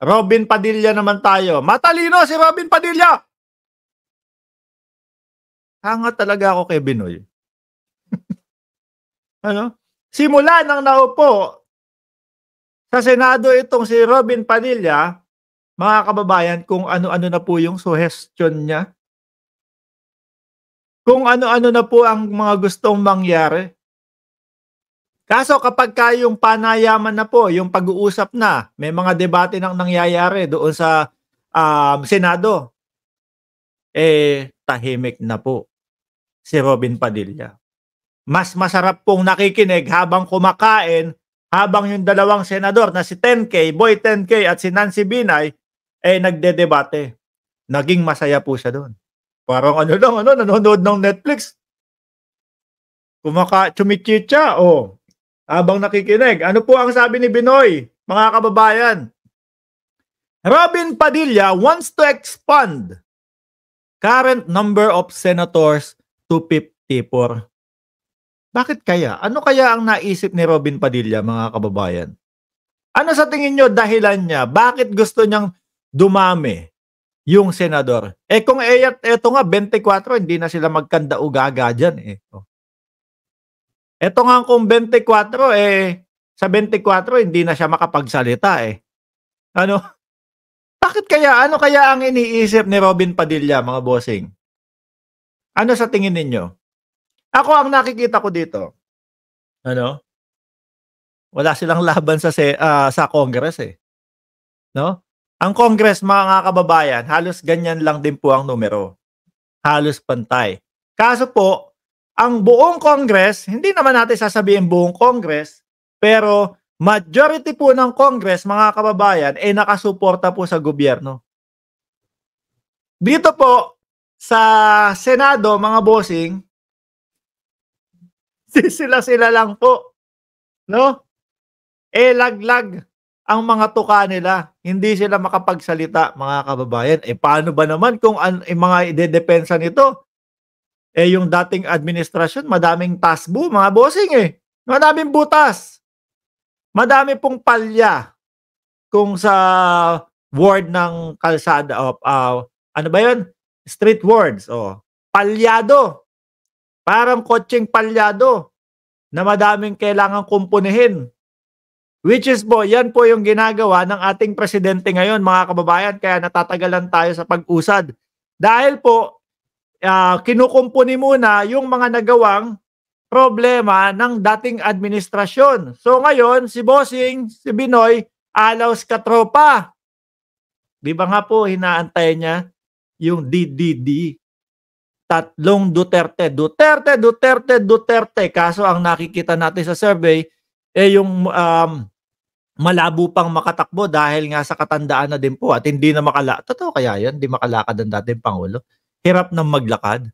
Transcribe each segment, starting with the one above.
Robin Padilla naman tayo. Matalino si Robin Padilla! Hanga talaga ako kay Binoy. ano? Simula nang naupo sa Senado itong si Robin Padilla, mga kababayan, kung ano-ano na po yung suggestion niya. Kung ano-ano na po ang mga gustong mangyari. Kaso kapag ka yung panayaman na po, yung pag-uusap na, may mga debate nang nangyayari doon sa um, Senado, eh tahimik na po si Robin Padilla. Mas masarap pong nakikinig habang kumakain, habang yung dalawang senador na si 10K, Boy 10K at si Nancy Binay, eh nagdedebate. Naging masaya po siya doon. Parang ano lang, ano, nanonood ng Netflix. Kumaka, chumichicha, oh, habang nakikinig. Ano po ang sabi ni Binoy, mga kababayan? Robin Padilla wants to expand current number of senators to 54. Bakit kaya? Ano kaya ang naisip ni Robin Padilla, mga kababayan? Ano sa tingin nyo dahilan niya? Bakit gusto niyang dumami yung senador? Eh kung eh, eto nga, 24, hindi na sila magkandaugaga dyan eh. Oh. Ito nga kung 24 eh sa 24 hindi na siya makapagsalita eh. Ano? Bakit kaya ano kaya ang iniisip ni Robin Padilla mga bossing? Ano sa tingin ninyo? Ako ang nakikita ko dito. Ano? Wala silang laban sa se, uh, sa Congress eh. No? Ang Congress mga kababayan, halos ganyan lang din po ang numero. Halos pantay. Kaso po, ang buong Congress, hindi naman natin sasabihin buong Congress, pero majority po ng Congress, mga kababayan, ay eh, nakasuporta po sa gobyerno. Dito po, sa Senado, mga bossing, sila-sila lang po. No? Eh, laglag ang mga tuka nila. Hindi sila makapagsalita, mga kababayan. Eh, paano ba naman kung an- eh, mga idedepensa nito? Eh yung dating administrasyon, madaming tasbo, mga bossing eh. Madaming butas. Madami pong palya kung sa ward ng kalsada of uh, ah, ano ba 'yon? Street wards. Oh, palyado. Parang kotseng palyado na madaming kailangan kumpunihin. Which is po, yan po yung ginagawa ng ating presidente ngayon, mga kababayan, kaya natatagalan tayo sa pag-usad. Dahil po, uh, kinukumpuni muna yung mga nagawang problema ng dating administrasyon. So ngayon, si Bossing, si Binoy, alaus katropa. Di ba nga po, hinaantay niya yung DDD. Tatlong Duterte. Duterte, Duterte, Duterte. Kaso ang nakikita natin sa survey, eh yung um, malabo pang makatakbo dahil nga sa katandaan na din po at hindi na makala. Totoo kaya yan? Hindi makalakad ang dating Pangulo hirap na maglakad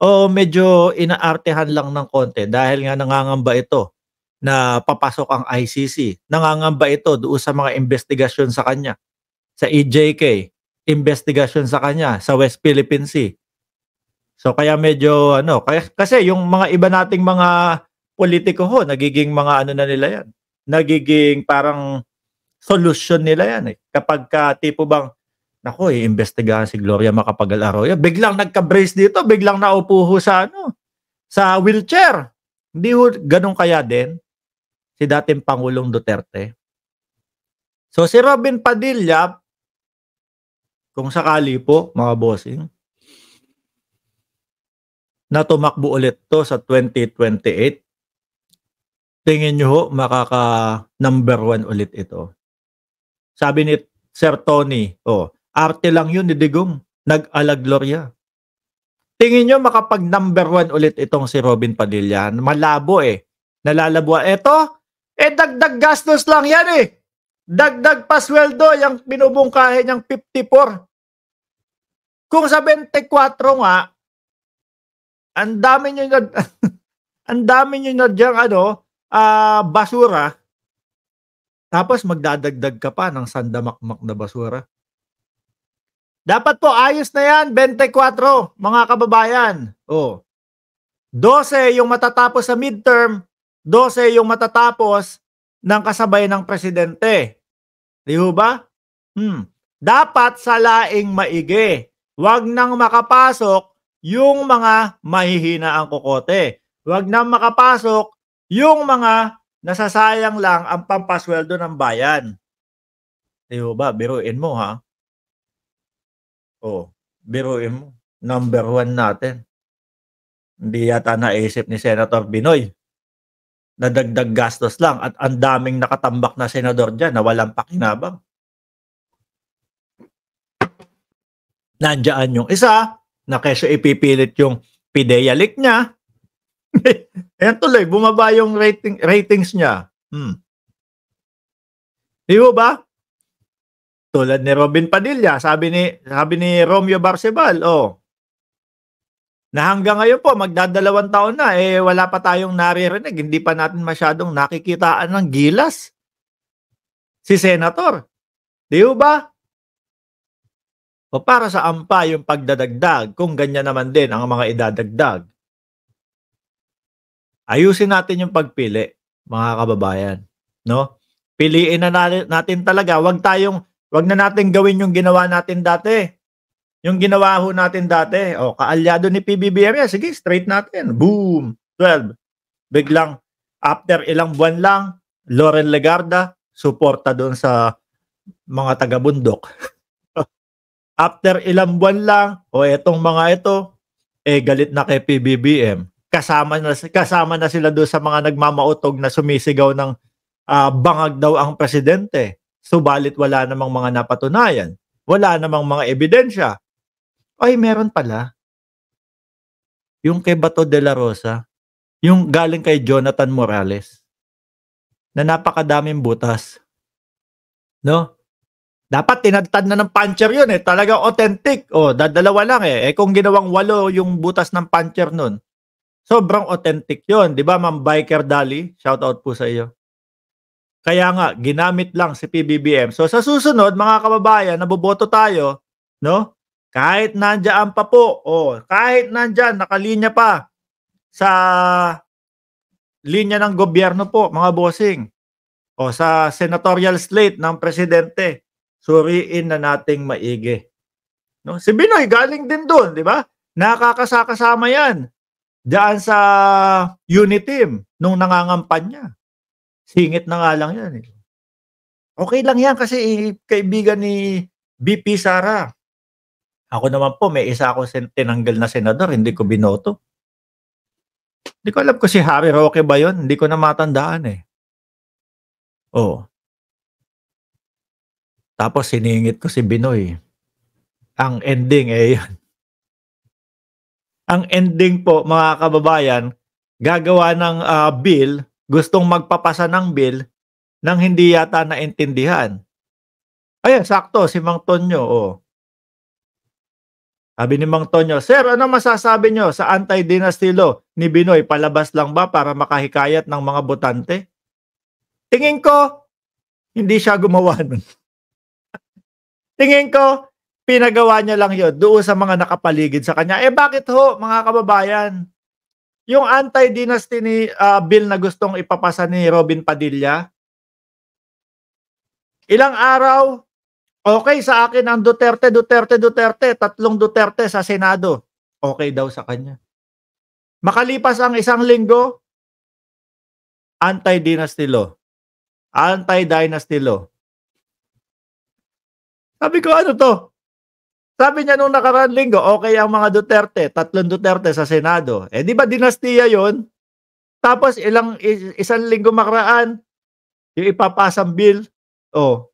o medyo inaartehan lang ng konti dahil nga nangangamba ito na papasok ang ICC. Nangangamba ito doon sa mga investigasyon sa kanya. Sa EJK, investigasyon sa kanya sa West Philippine Sea. So kaya medyo ano, kaya, kasi yung mga iba nating mga politiko ho, nagiging mga ano na nila yan. Nagiging parang solusyon nila yan eh. Kapag ka, tipo bang Nako, iimbestigahan si Gloria Macapagal Arroyo. Biglang nagka-brace dito, biglang naupo ho sa ano, sa wheelchair. Hindi ho, ganun kaya din si dating Pangulong Duterte. So si Robin Padilla, kung sakali po, mga bossing, na tumakbo ulit to sa 2028, tingin nyo ho, makaka number one ulit ito. Sabi ni Sir Tony, oh, Arte lang yun ni Digong. Nag-alagloria. Tingin nyo makapag number one ulit itong si Robin Padilla. Malabo eh. Nalalabwa. Eto, eh dagdag gastos lang yan eh. Dagdag pasweldo yung binubungkahin niyang 54. Kung sa 24 nga, ang dami niyo na ang dami niyo na diyang ano, uh, basura. Tapos magdadagdag ka pa ng sandamakmak na basura. Dapat po ayos na yan, 24 mga kababayan. Oh. 12 yung matatapos sa midterm, 12 yung matatapos ng kasabay ng presidente. Di ba? Hmm. Dapat sa laing maigi. Huwag nang makapasok yung mga mahihina ang kokote. Huwag nang makapasok yung mga nasasayang lang ang pampasweldo ng bayan. Di ba? Biruin mo ha. Oh, biruin mo. Number one natin. Hindi yata naisip ni Senator Binoy na dagdag gastos lang at ang daming nakatambak na senador dyan na walang pakinabang. Nandiyan yung isa na keso ipipilit yung pideyalik niya. Ayan tuloy, bumaba yung rating, ratings niya. Hmm. Di ba? Tulad ni Robin Padilla, sabi ni sabi ni Romeo Barcebal, oh. Na hanggang ngayon po, magdadalawang taon na, eh wala pa tayong naririnig, hindi pa natin masyadong nakikitaan ng gilas. Si Senator. Di ba? O para sa ampa yung pagdadagdag kung ganyan naman din ang mga idadagdag. Ayusin natin yung pagpili, mga kababayan, no? Piliin na natin talaga, wag tayong Huwag na natin gawin yung ginawa natin dati. Yung ginawa ho natin dati, o oh, kaalyado ni PBBM. area, sige, straight natin. Boom! 12. Biglang, after ilang buwan lang, Loren Legarda, suporta doon sa mga taga-bundok. after ilang buwan lang, o oh, etong mga ito, eh galit na kay PBBM. Kasama na, kasama na sila doon sa mga nagmamautog na sumisigaw ng uh, bangag daw ang presidente. Subalit wala namang mga napatunayan. Wala namang mga ebidensya. Ay, meron pala. Yung kay Bato de la Rosa, yung galing kay Jonathan Morales, na napakadaming butas. No? Dapat tinadtad na ng puncher yun eh. Talaga authentic. O, oh, dadalawa lang eh. Eh kung ginawang walo yung butas ng puncher nun, sobrang authentic yun. Di ba, ma'am Biker Dali? Shout out po sa iyo. Kaya nga, ginamit lang si PBBM. So sa susunod, mga kababayan, naboboto tayo, no? Kahit nandiyan pa po, o oh, kahit nandiyan, nakalinya pa sa linya ng gobyerno po, mga bossing, o sa senatorial slate ng presidente, suriin na nating maigi. No? Si Binoy, galing din doon, di ba? Nakakasakasama yan. Diyan sa unit team nung nangangampanya. Singit na nga lang yan. Eh. Okay lang yan kasi kaibigan ni BP Sara. Ako naman po, may isa ako tinanggal na senador, hindi ko binoto. Hindi ko alam ko si Harry Roque ba yon Hindi ko na matandaan eh. Oh. Tapos siningit ko si Binoy. Ang ending eh yun. Ang ending po mga kababayan, gagawa ng uh, bill gustong magpapasa ng bill nang hindi yata naintindihan. Ayan, sakto, si Mang Tonyo, oh. Sabi ni Mang Tonyo, Sir, ano masasabi nyo sa anti-dynasty law ni Binoy? Palabas lang ba para makahikayat ng mga botante? Tingin ko, hindi siya gumawa nun. Tingin ko, pinagawa niya lang yon doon sa mga nakapaligid sa kanya. Eh bakit ho, mga kababayan? yung anti-dynasty ni uh, bill na gustong ipapasa ni Robin Padilla, ilang araw, okay sa akin ang Duterte, Duterte, Duterte, tatlong Duterte sa Senado. Okay daw sa kanya. Makalipas ang isang linggo, anti-dynasty law. Anti-dynasty law. Sabi ko, ano to? Sabi niya nung nakaraan linggo, okay ang mga Duterte, tatlong Duterte sa Senado. Eh di ba dinastiya yon? Tapos ilang isang linggo makaraan, yung ipapasang bill, oh,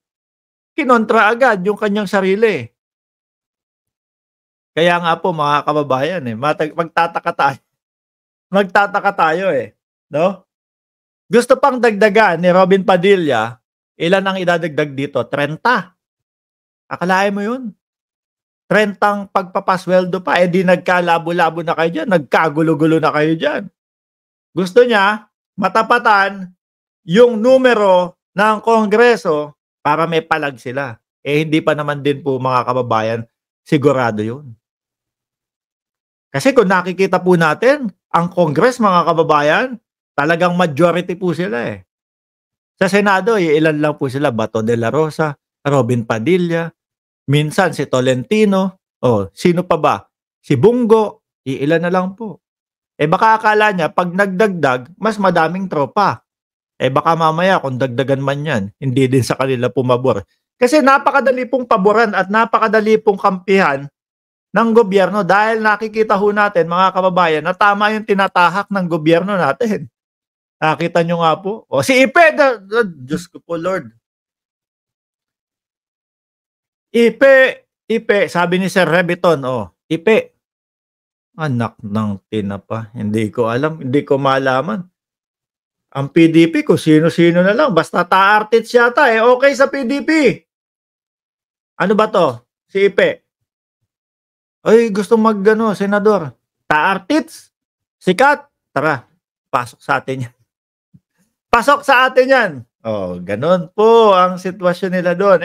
kinontra agad yung kanyang sarili. Kaya nga po mga kababayan, eh, matag- magtataka tayo. Magtataka tayo eh. No? Gusto pang dagdagan ni Robin Padilla, ilan ang idadagdag dito? 30. Akalain mo yun? rentang pagpapasweldo pa, eh di nagkalabo-labo na kayo dyan, nagkagulo-gulo na kayo dyan. Gusto niya matapatan yung numero ng Kongreso para may palag sila. Eh hindi pa naman din po mga kababayan, sigurado yun. Kasi kung nakikita po natin, ang Kongres mga kababayan, talagang majority po sila eh. Sa Senado, eh, ilan lang po sila, Bato de la Rosa, Robin Padilla, Minsan si Tolentino, o oh, sino pa ba? Si Bungo, iilan na lang po. Eh baka akala niya pag nagdagdag, mas madaming tropa. Eh baka mamaya kung dagdagan man yan, hindi din sa kanila pumabor. Kasi napakadali pong paboran at napakadali pong kampihan ng gobyerno dahil nakikita ho natin mga kababayan na tama yung tinatahak ng gobyerno natin. Nakita nyo nga po. O oh, si Ipe, the, the, Diyos ko po Lord, Ipe! Ipe! Sabi ni Sir Rebiton, oh, Ipe! Anak ng tinapa. Hindi ko alam. Hindi ko malaman. Ang PDP ko, sino-sino na lang. Basta siya ta, Eh, okay sa PDP. Ano ba to? Si Ipe. Ay, gusto magano, senador. Taartits. Sikat. Tara, pasok sa atin yan. Pasok sa atin yan. Oh, ganun po ang sitwasyon nila doon.